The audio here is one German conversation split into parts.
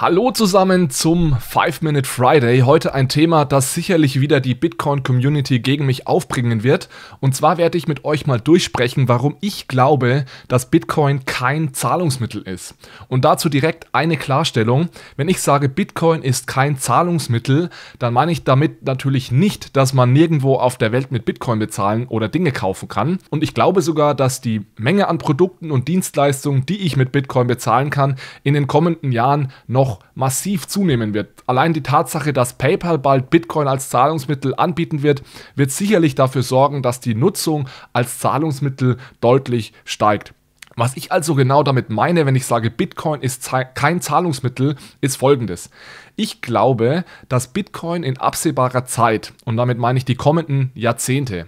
Hallo zusammen zum 5-Minute Friday. Heute ein Thema, das sicherlich wieder die Bitcoin-Community gegen mich aufbringen wird. Und zwar werde ich mit euch mal durchsprechen, warum ich glaube, dass Bitcoin kein Zahlungsmittel ist. Und dazu direkt eine Klarstellung. Wenn ich sage, Bitcoin ist kein Zahlungsmittel, dann meine ich damit natürlich nicht, dass man nirgendwo auf der Welt mit Bitcoin bezahlen oder Dinge kaufen kann. Und ich glaube sogar, dass die Menge an Produkten und Dienstleistungen, die ich mit Bitcoin bezahlen kann, in den kommenden Jahren noch noch massiv zunehmen wird. Allein die Tatsache, dass PayPal bald Bitcoin als Zahlungsmittel anbieten wird, wird sicherlich dafür sorgen, dass die Nutzung als Zahlungsmittel deutlich steigt. Was ich also genau damit meine, wenn ich sage, Bitcoin ist kein Zahlungsmittel, ist folgendes. Ich glaube, dass Bitcoin in absehbarer Zeit, und damit meine ich die kommenden Jahrzehnte,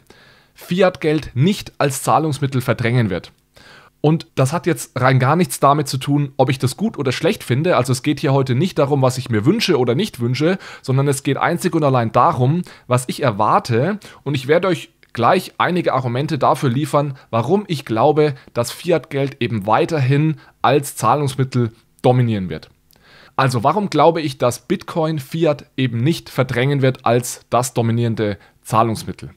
Fiat-Geld nicht als Zahlungsmittel verdrängen wird. Und das hat jetzt rein gar nichts damit zu tun, ob ich das gut oder schlecht finde. Also es geht hier heute nicht darum, was ich mir wünsche oder nicht wünsche, sondern es geht einzig und allein darum, was ich erwarte. Und ich werde euch gleich einige Argumente dafür liefern, warum ich glaube, dass Fiat-Geld eben weiterhin als Zahlungsmittel dominieren wird. Also warum glaube ich, dass Bitcoin Fiat eben nicht verdrängen wird als das dominierende Zahlungsmittel?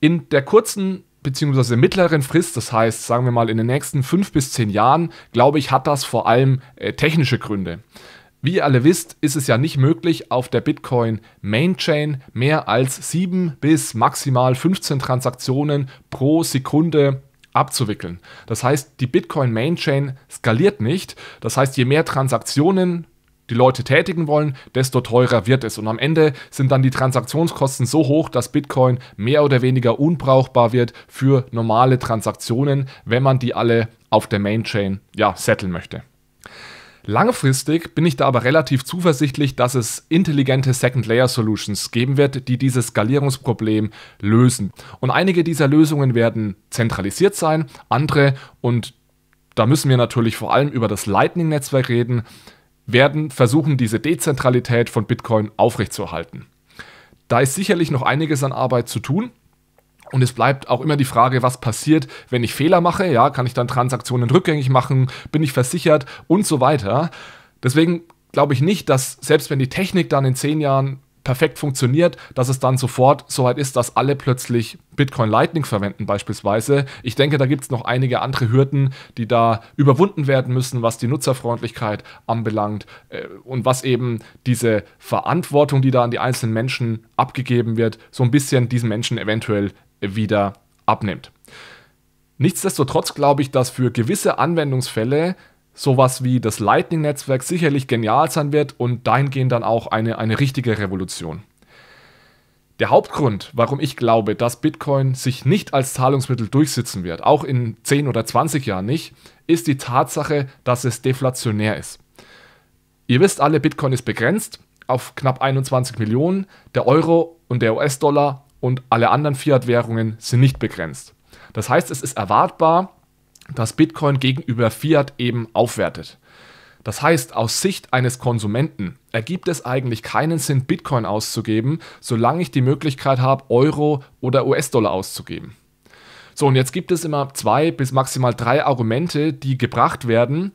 In der kurzen beziehungsweise mittleren Frist, das heißt, sagen wir mal in den nächsten fünf bis zehn Jahren, glaube ich, hat das vor allem äh, technische Gründe. Wie ihr alle wisst, ist es ja nicht möglich, auf der Bitcoin Mainchain mehr als sieben bis maximal 15 Transaktionen pro Sekunde abzuwickeln. Das heißt, die Bitcoin Mainchain skaliert nicht. Das heißt, je mehr Transaktionen die Leute tätigen wollen, desto teurer wird es. Und am Ende sind dann die Transaktionskosten so hoch, dass Bitcoin mehr oder weniger unbrauchbar wird für normale Transaktionen, wenn man die alle auf der Mainchain ja, setteln möchte. Langfristig bin ich da aber relativ zuversichtlich, dass es intelligente Second-Layer-Solutions geben wird, die dieses Skalierungsproblem lösen. Und einige dieser Lösungen werden zentralisiert sein, andere, und da müssen wir natürlich vor allem über das Lightning-Netzwerk reden, werden versuchen, diese Dezentralität von Bitcoin aufrechtzuerhalten. Da ist sicherlich noch einiges an Arbeit zu tun. Und es bleibt auch immer die Frage, was passiert, wenn ich Fehler mache. Ja, kann ich dann Transaktionen rückgängig machen? Bin ich versichert? Und so weiter. Deswegen glaube ich nicht, dass selbst wenn die Technik dann in zehn Jahren perfekt funktioniert, dass es dann sofort soweit ist, dass alle plötzlich Bitcoin Lightning verwenden beispielsweise. Ich denke, da gibt es noch einige andere Hürden, die da überwunden werden müssen, was die Nutzerfreundlichkeit anbelangt äh, und was eben diese Verantwortung, die da an die einzelnen Menschen abgegeben wird, so ein bisschen diesen Menschen eventuell wieder abnimmt. Nichtsdestotrotz glaube ich, dass für gewisse Anwendungsfälle sowas wie das Lightning-Netzwerk sicherlich genial sein wird und dahingehend dann auch eine, eine richtige Revolution. Der Hauptgrund, warum ich glaube, dass Bitcoin sich nicht als Zahlungsmittel durchsetzen wird, auch in 10 oder 20 Jahren nicht, ist die Tatsache, dass es deflationär ist. Ihr wisst alle, Bitcoin ist begrenzt auf knapp 21 Millionen, der Euro und der US-Dollar und alle anderen Fiat-Währungen sind nicht begrenzt. Das heißt, es ist erwartbar, dass Bitcoin gegenüber Fiat eben aufwertet. Das heißt, aus Sicht eines Konsumenten ergibt es eigentlich keinen Sinn, Bitcoin auszugeben, solange ich die Möglichkeit habe, Euro oder US-Dollar auszugeben. So, und jetzt gibt es immer zwei bis maximal drei Argumente, die gebracht werden,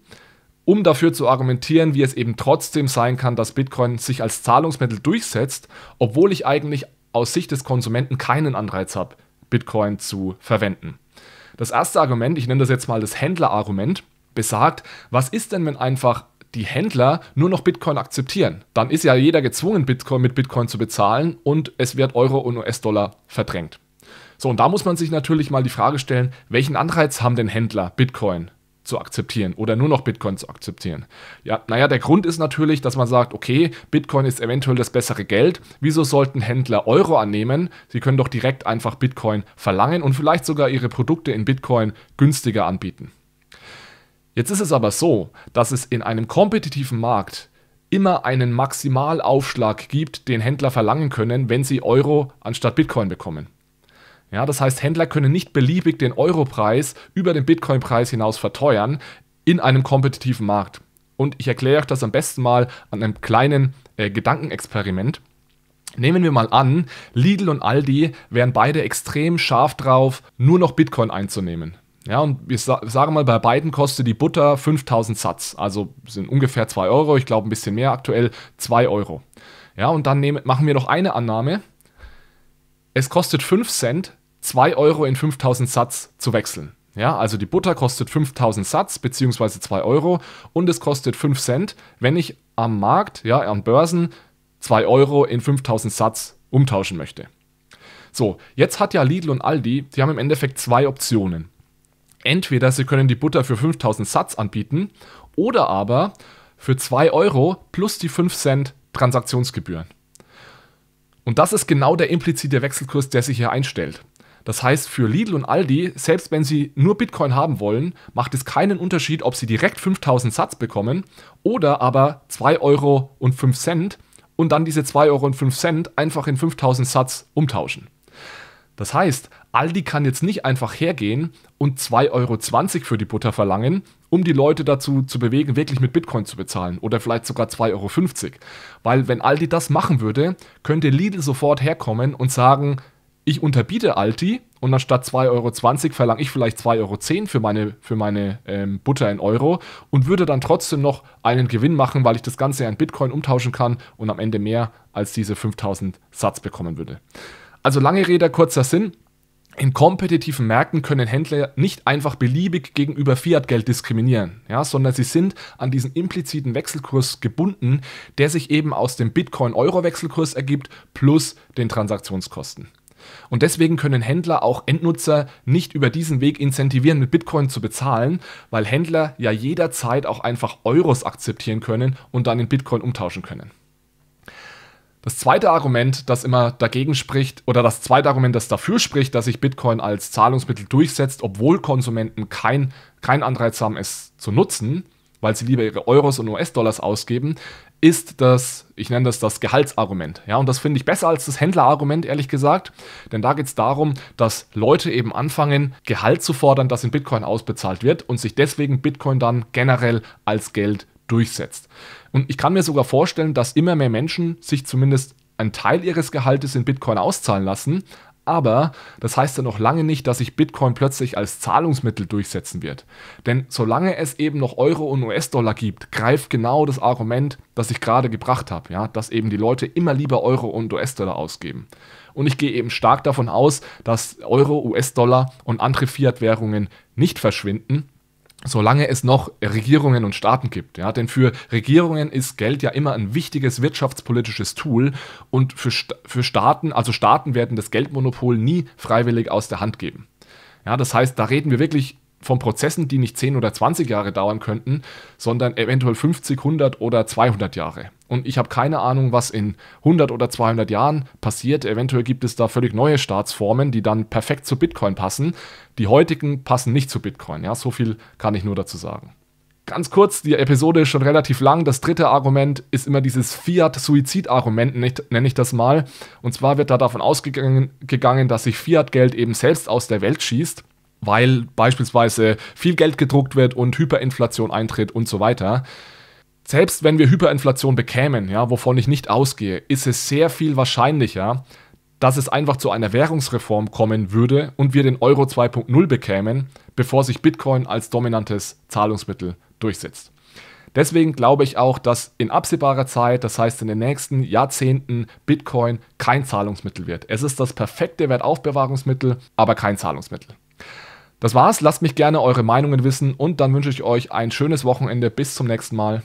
um dafür zu argumentieren, wie es eben trotzdem sein kann, dass Bitcoin sich als Zahlungsmittel durchsetzt, obwohl ich eigentlich aus Sicht des Konsumenten keinen Anreiz habe, Bitcoin zu verwenden. Das erste Argument, ich nenne das jetzt mal das Händlerargument, besagt, was ist denn, wenn einfach die Händler nur noch Bitcoin akzeptieren. Dann ist ja jeder gezwungen, Bitcoin mit Bitcoin zu bezahlen und es wird Euro und US-Dollar verdrängt. So, und da muss man sich natürlich mal die Frage stellen, welchen Anreiz haben denn Händler, Bitcoin zu akzeptieren oder nur noch Bitcoin zu akzeptieren. Ja, naja, der Grund ist natürlich, dass man sagt, okay, Bitcoin ist eventuell das bessere Geld. Wieso sollten Händler Euro annehmen? Sie können doch direkt einfach Bitcoin verlangen und vielleicht sogar ihre Produkte in Bitcoin günstiger anbieten. Jetzt ist es aber so, dass es in einem kompetitiven Markt immer einen Maximalaufschlag gibt, den Händler verlangen können, wenn sie Euro anstatt Bitcoin bekommen. Ja, das heißt, Händler können nicht beliebig den Europreis über den Bitcoin-Preis hinaus verteuern in einem kompetitiven Markt. Und ich erkläre euch das am besten mal an einem kleinen äh, Gedankenexperiment. Nehmen wir mal an, Lidl und Aldi wären beide extrem scharf drauf, nur noch Bitcoin einzunehmen. Ja, und wir sa sagen mal, bei beiden kostet die Butter 5000 Satz, also sind ungefähr 2 Euro, ich glaube ein bisschen mehr aktuell, 2 Euro. Ja, und dann nehmen, machen wir noch eine Annahme. Es kostet 5 Cent, 2 Euro in 5000 Satz zu wechseln. Ja, also die Butter kostet 5000 Satz bzw. 2 Euro und es kostet 5 Cent, wenn ich am Markt, ja, an Börsen 2 Euro in 5000 Satz umtauschen möchte. So, jetzt hat ja Lidl und Aldi, die haben im Endeffekt zwei Optionen. Entweder sie können die Butter für 5000 Satz anbieten oder aber für 2 Euro plus die 5 Cent Transaktionsgebühren. Und das ist genau der implizite Wechselkurs, der sich hier einstellt. Das heißt, für Lidl und Aldi, selbst wenn sie nur Bitcoin haben wollen, macht es keinen Unterschied, ob sie direkt 5000 Satz bekommen oder aber 2 Euro und 5 Cent und dann diese 2 Euro und 5 Cent einfach in 5000 Satz umtauschen. Das heißt, Aldi kann jetzt nicht einfach hergehen und 2,20 Euro für die Butter verlangen, um die Leute dazu zu bewegen, wirklich mit Bitcoin zu bezahlen oder vielleicht sogar 2,50 Euro. Weil wenn Aldi das machen würde, könnte Lidl sofort herkommen und sagen, ich unterbiete Alti und anstatt 2,20 Euro verlange ich vielleicht 2,10 Euro für meine, für meine ähm, Butter in Euro und würde dann trotzdem noch einen Gewinn machen, weil ich das Ganze in Bitcoin umtauschen kann und am Ende mehr als diese 5000 Satz bekommen würde. Also lange Rede, kurzer Sinn. In kompetitiven Märkten können Händler nicht einfach beliebig gegenüber Fiat-Geld diskriminieren, ja, sondern sie sind an diesen impliziten Wechselkurs gebunden, der sich eben aus dem Bitcoin-Euro-Wechselkurs ergibt plus den Transaktionskosten. Und deswegen können Händler auch Endnutzer nicht über diesen Weg incentivieren, mit Bitcoin zu bezahlen, weil Händler ja jederzeit auch einfach Euros akzeptieren können und dann in Bitcoin umtauschen können. Das zweite Argument, das immer dagegen spricht, oder das zweite Argument, das dafür spricht, dass sich Bitcoin als Zahlungsmittel durchsetzt, obwohl Konsumenten keinen kein Anreiz haben, es zu nutzen, weil sie lieber ihre Euros und US-Dollars ausgeben, ist das, ich nenne das das Gehaltsargument. Ja, und das finde ich besser als das Händlerargument, ehrlich gesagt. Denn da geht es darum, dass Leute eben anfangen, Gehalt zu fordern, das in Bitcoin ausbezahlt wird und sich deswegen Bitcoin dann generell als Geld durchsetzt. Und ich kann mir sogar vorstellen, dass immer mehr Menschen sich zumindest einen Teil ihres Gehaltes in Bitcoin auszahlen lassen, aber das heißt ja noch lange nicht, dass sich Bitcoin plötzlich als Zahlungsmittel durchsetzen wird. Denn solange es eben noch Euro und US-Dollar gibt, greift genau das Argument, das ich gerade gebracht habe, ja, dass eben die Leute immer lieber Euro und US-Dollar ausgeben. Und ich gehe eben stark davon aus, dass Euro, US-Dollar und andere Fiat-Währungen nicht verschwinden, solange es noch Regierungen und Staaten gibt. Ja? Denn für Regierungen ist Geld ja immer ein wichtiges wirtschaftspolitisches Tool und für, für Staaten, also Staaten werden das Geldmonopol nie freiwillig aus der Hand geben. Ja, das heißt, da reden wir wirklich von Prozessen, die nicht 10 oder 20 Jahre dauern könnten, sondern eventuell 50, 100 oder 200 Jahre. Und ich habe keine Ahnung, was in 100 oder 200 Jahren passiert. Eventuell gibt es da völlig neue Staatsformen, die dann perfekt zu Bitcoin passen. Die heutigen passen nicht zu Bitcoin. Ja, so viel kann ich nur dazu sagen. Ganz kurz, die Episode ist schon relativ lang. Das dritte Argument ist immer dieses Fiat-Suizid-Argument, nenne ich das mal. Und zwar wird da davon ausgegangen, gegangen, dass sich Fiat-Geld eben selbst aus der Welt schießt weil beispielsweise viel Geld gedruckt wird und Hyperinflation eintritt und so weiter. Selbst wenn wir Hyperinflation bekämen, ja, wovon ich nicht ausgehe, ist es sehr viel wahrscheinlicher, dass es einfach zu einer Währungsreform kommen würde und wir den Euro 2.0 bekämen, bevor sich Bitcoin als dominantes Zahlungsmittel durchsetzt. Deswegen glaube ich auch, dass in absehbarer Zeit, das heißt in den nächsten Jahrzehnten, Bitcoin kein Zahlungsmittel wird. Es ist das perfekte Wertaufbewahrungsmittel, aber kein Zahlungsmittel. Das war's, lasst mich gerne eure Meinungen wissen und dann wünsche ich euch ein schönes Wochenende. Bis zum nächsten Mal.